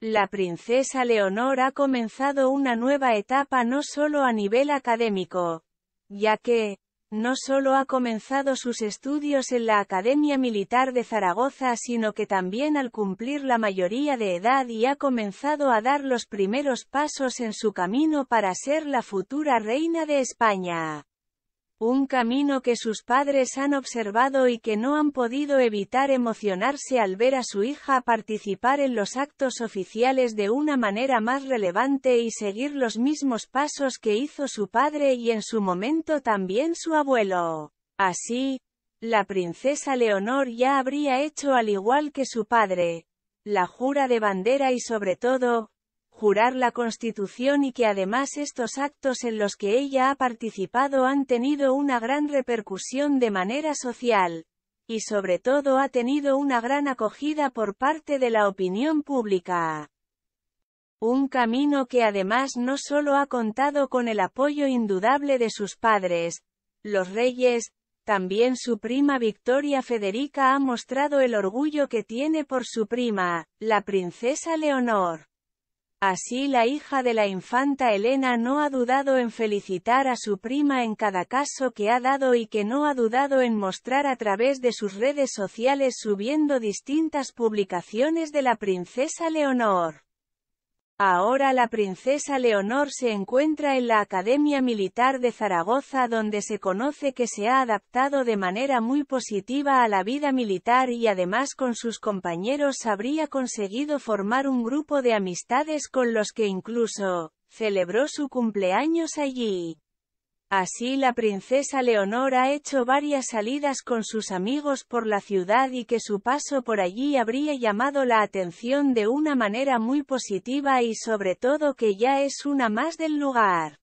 La princesa Leonor ha comenzado una nueva etapa no solo a nivel académico, ya que, no solo ha comenzado sus estudios en la Academia Militar de Zaragoza sino que también al cumplir la mayoría de edad y ha comenzado a dar los primeros pasos en su camino para ser la futura reina de España un camino que sus padres han observado y que no han podido evitar emocionarse al ver a su hija participar en los actos oficiales de una manera más relevante y seguir los mismos pasos que hizo su padre y en su momento también su abuelo. Así, la princesa Leonor ya habría hecho al igual que su padre, la jura de bandera y sobre todo, jurar la Constitución y que además estos actos en los que ella ha participado han tenido una gran repercusión de manera social, y sobre todo ha tenido una gran acogida por parte de la opinión pública. Un camino que además no solo ha contado con el apoyo indudable de sus padres, los reyes, también su prima Victoria Federica ha mostrado el orgullo que tiene por su prima, la princesa Leonor. Así la hija de la infanta Elena no ha dudado en felicitar a su prima en cada caso que ha dado y que no ha dudado en mostrar a través de sus redes sociales subiendo distintas publicaciones de la princesa Leonor. Ahora la princesa Leonor se encuentra en la Academia Militar de Zaragoza donde se conoce que se ha adaptado de manera muy positiva a la vida militar y además con sus compañeros habría conseguido formar un grupo de amistades con los que incluso, celebró su cumpleaños allí. Así la princesa Leonor ha hecho varias salidas con sus amigos por la ciudad y que su paso por allí habría llamado la atención de una manera muy positiva y sobre todo que ya es una más del lugar.